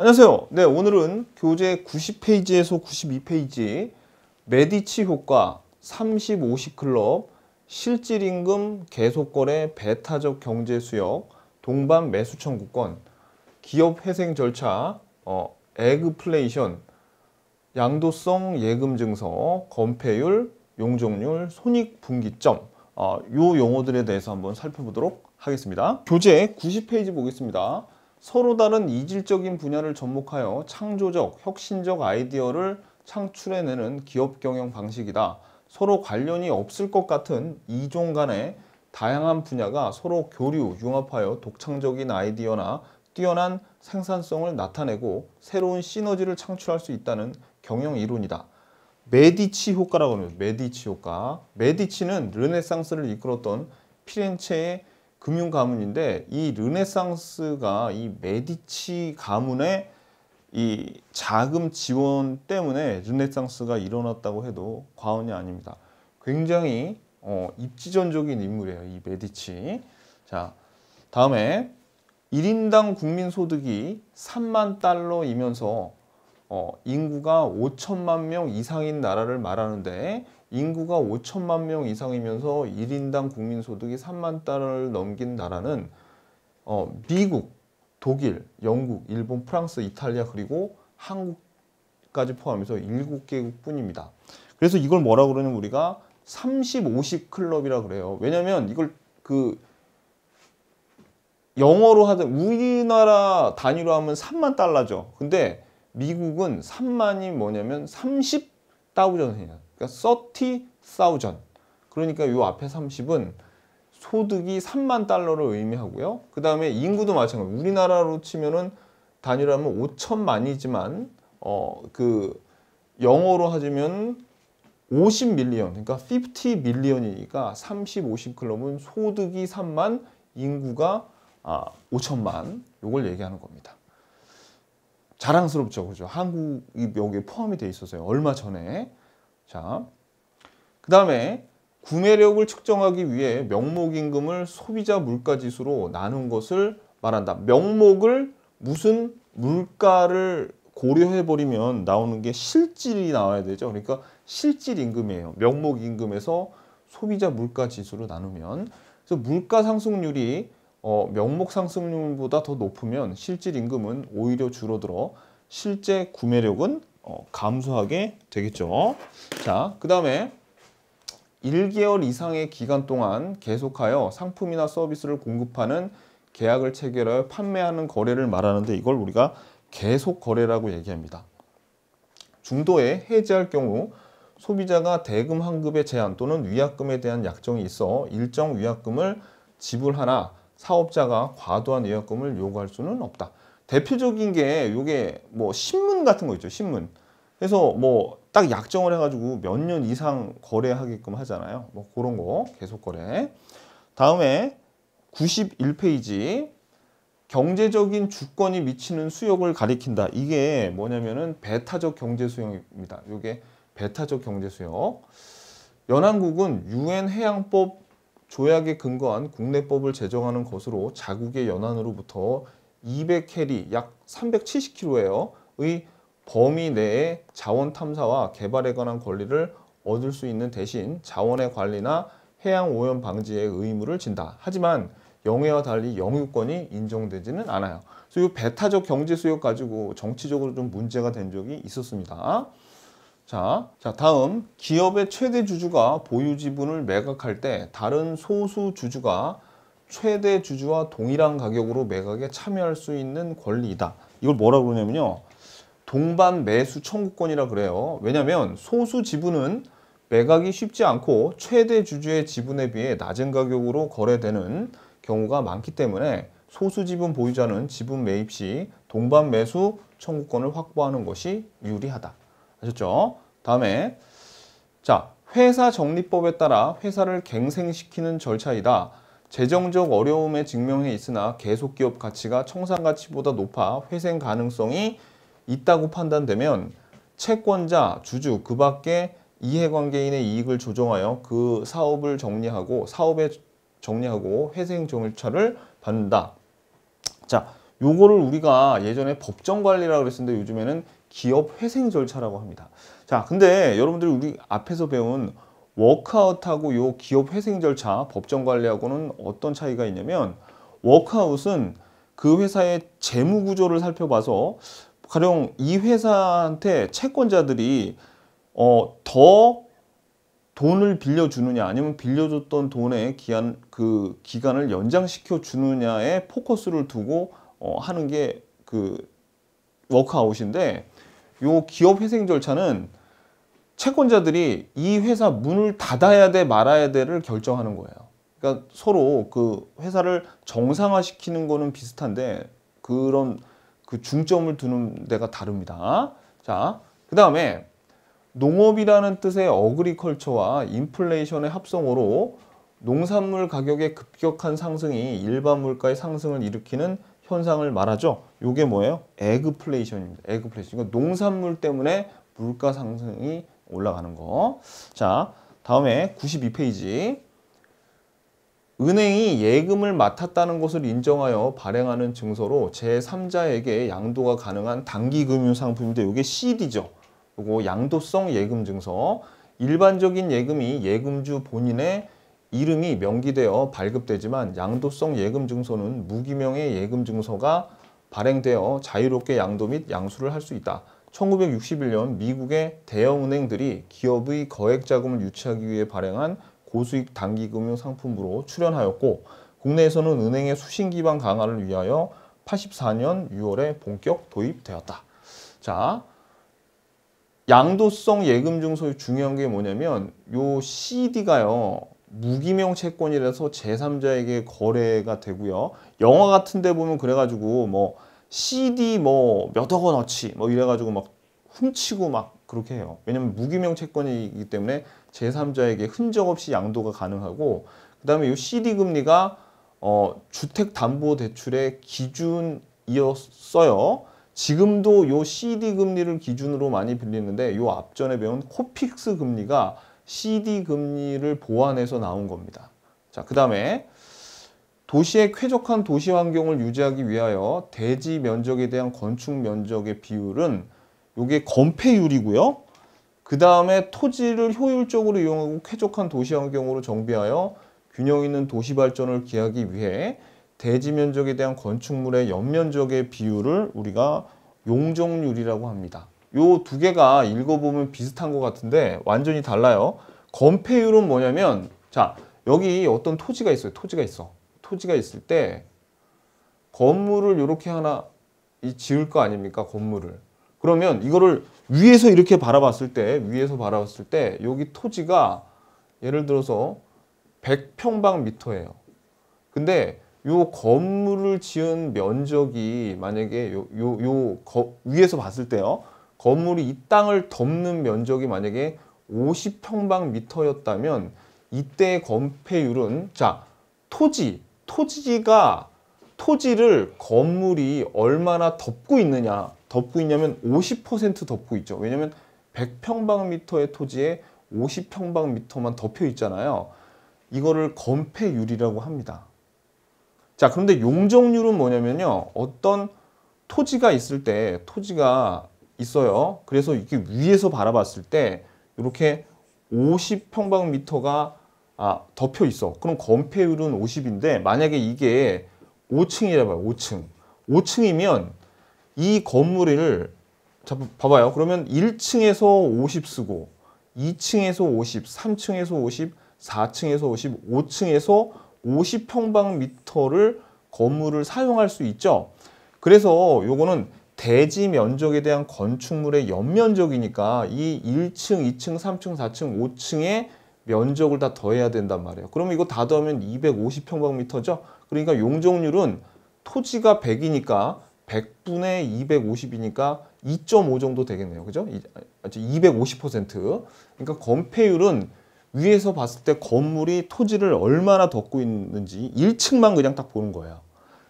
안녕하세요. 네, 오늘은 교재 90페이지에서 92페이지 메디치 효과 30-50 클럽 실질 임금 계속거래 배타적 경제 수역 동반 매수 청구권 기업 회생 절차 어, 에그플레이션 양도성 예금 증서 건폐율 용적률 손익 분기점 어, 요 용어들에 대해서 한번 살펴보도록 하겠습니다. 교재 90페이지 보겠습니다. 서로 다른 이질적인 분야를 접목하여 창조적, 혁신적 아이디어를 창출해내는 기업 경영 방식이다. 서로 관련이 없을 것 같은 이종 간의 다양한 분야가 서로 교류, 융합하여 독창적인 아이디어나 뛰어난 생산성을 나타내고 새로운 시너지를 창출할 수 있다는 경영 이론이다. 메디치 효과라고 합니다. 메디치 효과. 메디치는 르네상스를 이끌었던 피렌체의 금융 가문인데 이 르네상스가 이 메디치 가문의 이 자금 지원 때문에 르네상스가 일어났다고 해도 과언이 아닙니다. 굉장히 어, 입지전적인 인물이에요. 이 메디치. 자, 다음에 1인당 국민소득이 3만 달러이면서 어, 인구가 5천만 명 이상인 나라를 말하는데 인구가 5천만 명 이상이면서 1인당 국민소득이 3만 달러를 넘긴 나라는 어, 미국, 독일, 영국, 일본, 프랑스, 이탈리아 그리고 한국까지 포함해서 7개국 뿐입니다. 그래서 이걸 뭐라 그러냐면 우리가 30, 50 클럽이라 그래요. 왜냐면 이걸 그 영어로 하든 우리나라 단위로 하면 3만 달러죠. 근데 미국은 3만이 뭐냐면 30 다우전이에요. 그러니까 30,000. 그러니까 요 앞에 30은 소득이 3만 달러를 의미하고요. 그 다음에 인구도 마찬가지. 우리나라로 치면은 단위라면 5천만이지만 어 그 영어로 하자면 50 밀리언, 그러니까 50 밀리언이니까 30, 50 클럽은 소득이 3만, 인구가 아, 5천만 요걸 얘기하는 겁니다. 자랑스럽죠, 그죠? 한국이 여기에 포함이 돼 있어서요. 얼마 전에 자, 그 다음에 구매력을 측정하기 위해 명목임금을 소비자 물가지수로 나눈 것을 말한다. 명목을 무슨 물가를 고려해버리면 나오는 게 실질이 나와야 되죠. 그러니까 실질임금이에요. 명목임금에서 소비자 물가지수로 나누면 그래서 물가 상승률이 어, 명목 상승률보다 더 높으면 실질 임금은 오히려 줄어들어 실제 구매력은 어, 감소하게 되겠죠. 자, 그 다음에 1개월 이상의 기간 동안 계속하여 상품이나 서비스를 공급하는 계약을 체결하여 판매하는 거래를 말하는데 이걸 우리가 계속 거래라고 얘기합니다. 중도에 해지할 경우 소비자가 대금 환급의 제한 또는 위약금에 대한 약정이 있어 일정 위약금을 지불하나 사업자가 과도한 위약금을 요구할 수는 없다. 대표적인 게 이게 뭐 신문 같은 거 있죠. 신문. 그래서 뭐 딱 약정을 해가지고 몇 년 이상 거래하게끔 하잖아요. 뭐 그런 거 계속 거래. 다음에 91페이지 경제적인 주권이 미치는 수역을 가리킨다. 이게 뭐냐면은 베타적 경제 수역입니다. 이게 베타적 경제 수역. 연안국은 유엔 해양법 조약에 근거한 국내법을 제정하는 것으로 자국의 연안으로부터 200캐리 약 370km예요. 의 범위 내에 자원 탐사와 개발에 관한 권리를 얻을 수 있는 대신 자원의 관리나 해양 오염 방지의 의무를 진다. 하지만 영해와 달리 영유권이 인정되지는 않아요. 그래서 이 배타적 경제 수역 가지고 정치적으로 좀 문제가 된 적이 있었습니다. 자, 자 다음 기업의 최대 주주가 보유 지분을 매각할 때 다른 소수 주주가 최대 주주와 동일한 가격으로 매각에 참여할 수 있는 권리이다. 이걸 뭐라고 그러냐면요. 동반 매수 청구권이라 그래요. 왜냐하면 소수 지분은 매각이 쉽지 않고 최대 주주의 지분에 비해 낮은 가격으로 거래되는 경우가 많기 때문에 소수 지분 보유자는 지분 매입 시 동반 매수 청구권을 확보하는 것이 유리하다. 아셨죠? 다음에 자 회사 정리법에 따라 회사를 갱생시키는 절차이다. 재정적 어려움에 증명해 있으나 계속 기업 가치가 청산 가치보다 높아 회생 가능성이 있다고 판단되면 채권자, 주주, 그 밖에 이해관계인의 이익을 조정하여 그 사업을 정리하고 사업에 정리하고 회생 절차를 받는다. 자, 요거를 우리가 예전에 법정 관리라고 그랬었는데 요즘에는 기업 회생 절차라고 합니다. 자, 근데 여러분들이 우리 앞에서 배운 워크아웃하고 요 기업 회생 절차 법정 관리하고는 어떤 차이가 있냐면 워크아웃은 그 회사의 재무 구조를 살펴봐서 가령 이 회사한테 채권자들이 어, 더 돈을 빌려주느냐 아니면 빌려줬던 돈의 기한 그 기간을 연장시켜 주느냐에 포커스를 두고 어, 하는 게 그 워크아웃인데 이 기업 회생 절차는 채권자들이 이 회사 문을 닫아야 돼 말아야 돼를 결정하는 거예요. 그러니까 서로 그 회사를 정상화시키는 거는 비슷한데 그런 그 중점을 두는 데가 다릅니다. 자, 그 다음에 농업이라는 뜻의 어그리컬처와 인플레이션의 합성어로 농산물 가격의 급격한 상승이 일반 물가의 상승을 일으키는 현상을 말하죠. 이게 뭐예요? 에그플레이션입니다. 에그플레이션. 이건 농산물 때문에 물가 상승이 올라가는 거. 자, 다음에 92페이지. 은행이 예금을 맡았다는 것을 인정하여 발행하는 증서로 제3자에게 양도가 가능한 단기 금융 상품인데 이게 CD죠. 그리고 양도성 예금 증서. 일반적인 예금이 예금주 본인의 이름이 명기되어 발급되지만 양도성 예금 증서는 무기명의 예금 증서가 발행되어 자유롭게 양도 및 양수를 할 수 있다. 1961년 미국의 대형 은행들이 기업의 거액 자금을 유치하기 위해 발행한 고수익 단기금융 상품으로 출연하였고 국내에서는 은행의 수신 기반 강화를 위하여 84년 6월에 본격 도입되었다. 자, 양도성 예금증 소의 중요한 게 뭐냐면 요 CD가요. 무기명 채권이라서 제3자에게 거래가 되고요. 영화 같은 데 보면 그래가지고 뭐 CD 뭐 몇억 원어치 뭐 이래가지고 막 훔치고 막 그렇게 해요. 왜냐면 무기명 채권이기 때문에 제3자에게 흔적 없이 양도가 가능하고 그다음에 이 CD 금리가 어, 주택 담보 대출의 기준이었어요. 지금도 요 CD 금리를 기준으로 많이 빌리는데 요 앞전에 배운 코픽스 금리가 CD 금리를 보완해서 나온 겁니다. 자, 그다음에 도시의 쾌적한 도시 환경을 유지하기 위하여 대지 면적에 대한 건축 면적의 비율은 요게 건폐율이고요. 그 다음에 토지를 효율적으로 이용하고 쾌적한 도시환경으로 정비하여 균형 있는 도시 발전을 기하기 위해 대지 면적에 대한 건축물의 연면적의 비율을 우리가 용적률이라고 합니다. 요 두 개가 읽어보면 비슷한 것 같은데 완전히 달라요. 건폐율은 뭐냐면 자 여기 어떤 토지가 있어요. 토지가 있어. 토지가 있을 때 건물을 이렇게 하나 지을 거 아닙니까? 건물을. 그러면 이거를 위에서 이렇게 바라봤을 때 위에서 바라봤을 때 여기 토지가 예를 들어서 100평방미터예요. 근데 요 건물을 지은 면적이 만약에 요, 요, 요 위에서 봤을 때요. 건물이 이 땅을 덮는 면적이 만약에 50평방미터였다면 이때의 건폐율은 자 토지, 토지가 토지를 건물이 얼마나 덮고 있느냐 덮고 있냐면 50% 덮고 있죠. 왜냐면 100평방미터의 토지에 50평방미터만 덮여 있잖아요. 이거를 건폐율이라고 합니다. 자, 그런데 용적률은 뭐냐면요. 어떤 토지가 있을 때 토지가 있어요. 그래서 이렇게 위에서 바라봤을 때 이렇게 50평방미터가 아, 덮여 있어. 그럼 건폐율은 50인데 만약에 이게 5층이라 봐요. 5층. 5층이면 이 건물을 자, 봐봐요. 그러면 1층에서 50 쓰고 2층에서 50, 3층에서 50, 4층에서 50, 5층에서 50평방미터를 건물을 사용할 수 있죠. 그래서 요거는 대지 면적에 대한 건축물의 연면적이니까 이 1층, 2층, 3층, 4층, 5층에 면적을 다 더해야 된단 말이에요. 그럼 이거 다 더하면 250평방미터죠. 그러니까 용적률은 토지가 100이니까 100분의 250이니까 2.5 정도 되겠네요. 그죠? 250%. 아, 그러니까 건폐율은 위에서 봤을 때 건물이 토지를 얼마나 덮고 있는지 1층만 그냥 딱 보는 거예요.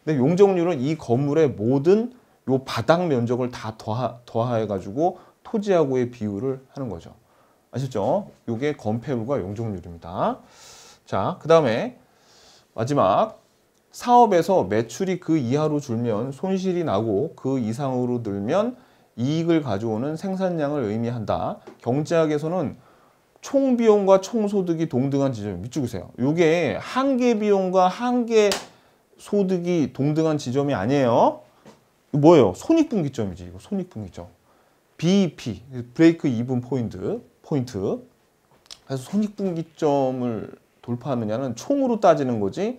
근데 용적률은 이 건물의 모든 요 바닥 면적을 다 더하, 더해가지고 하 토지하고의 비율을 하는 거죠. 아셨죠? 요게 건폐율과 용적률입니다. 자, 그 다음에 마지막 사업에서 매출이 그 이하로 줄면 손실이 나고 그 이상으로 늘면 이익을 가져오는 생산량을 의미한다. 경제학에서는 총 비용과 총 소득이 동등한 지점 이 밑줄으세요. 이게 한계 비용과 한계 소득이 동등한 지점이 아니에요. 뭐예요? 손익분기점이지. 이거 손익분기점. BEP 브레이크 이분 포인트 포인트. 그래서 손익분기점을 돌파하느냐는 총으로 따지는 거지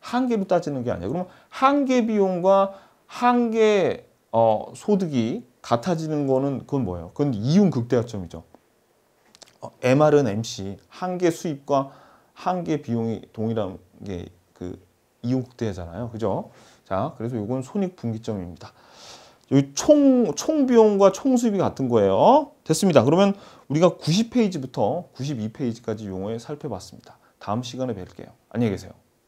한 개로 따지는 게 아니에요. 그러면 한계 비용과 한계 어, 소득이 같아지는 거는 그건 뭐예요? 그건 이윤 극대화점이죠. 어, MR은 MC, 한계 수입과 한계 비용이 동일한 게 그 이윤 극대화잖아요. 그죠? 자, 그래서 이건 손익분기점입니다. 여기 총, 총 비용과 총 수입이 같은 거예요. 됐습니다. 그러면 우리가 90페이지부터 92페이지까지 용어에 살펴봤습니다. 다음 시간에 뵐게요. 안녕히 계세요.